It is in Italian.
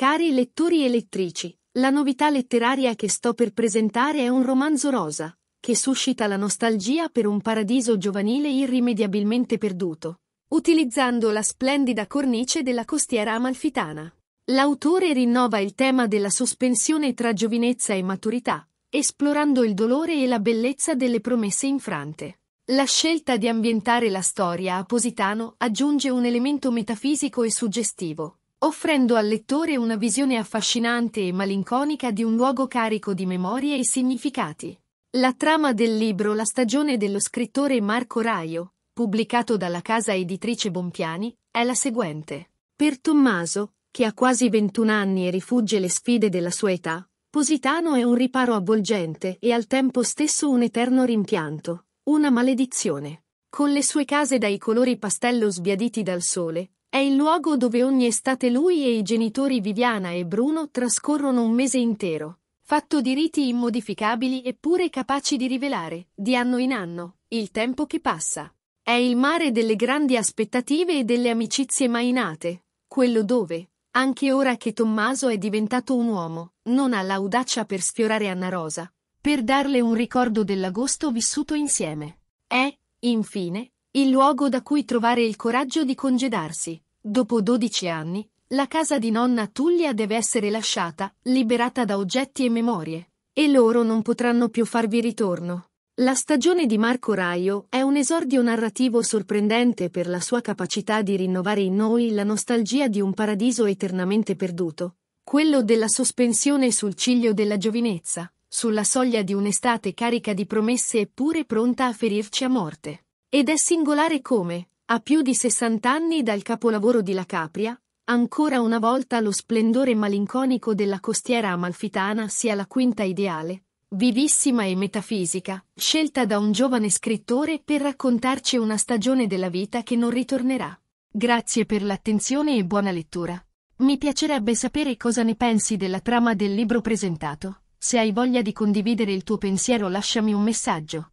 Cari lettori e lettrici, la novità letteraria che sto per presentare è un romanzo rosa, che suscita la nostalgia per un paradiso giovanile irrimediabilmente perduto, utilizzando la splendida cornice della costiera amalfitana. L'autore rinnova il tema della sospensione tra giovinezza e maturità, esplorando il dolore e la bellezza delle promesse infrante. La scelta di ambientare la storia a Positano aggiunge un elemento metafisico e suggestivo, offrendo al lettore una visione affascinante e malinconica di un luogo carico di memorie e significati. La trama del libro La stagione dello scrittore Marco Raio, pubblicato dalla casa editrice Bompiani, è la seguente. Per Tommaso, che ha quasi 21 anni e rifugge le sfide della sua età, Positano è un riparo avvolgente e al tempo stesso un eterno rimpianto, una maledizione. Con le sue case dai colori pastello sbiaditi dal sole, è il luogo dove ogni estate lui e i genitori Viviana e Bruno trascorrono un mese intero, fatto di riti immodificabili eppure capaci di rivelare, di anno in anno, il tempo che passa. È il mare delle grandi aspettative e delle amicizie mai nate, quello dove, anche ora che Tommaso è diventato un uomo, non ha l'audacia per sfiorare Anna Rosa, per darle un ricordo dell'agosto vissuto insieme. È, infine, il luogo da cui trovare il coraggio di congedarsi, Dopo 12 anni, la casa di nonna Tullia deve essere lasciata, liberata da oggetti e memorie, e loro non potranno più farvi ritorno. La stagione di Marco Raio è un esordio narrativo sorprendente per la sua capacità di rinnovare in noi la nostalgia di un paradiso eternamente perduto, quello della sospensione sul ciglio della giovinezza, sulla soglia di un'estate carica di promesse eppure pronta a ferirci a morte. Ed è singolare come, a più di 60 anni dal capolavoro di La Capria, ancora una volta lo splendore malinconico della costiera amalfitana sia la quinta ideale, vivissima e metafisica, scelta da un giovane scrittore per raccontarci una stagione della vita che non ritornerà. Grazie per l'attenzione e buona lettura. Mi piacerebbe sapere cosa ne pensi della trama del libro presentato. Se hai voglia di condividere il tuo pensiero lasciami un messaggio.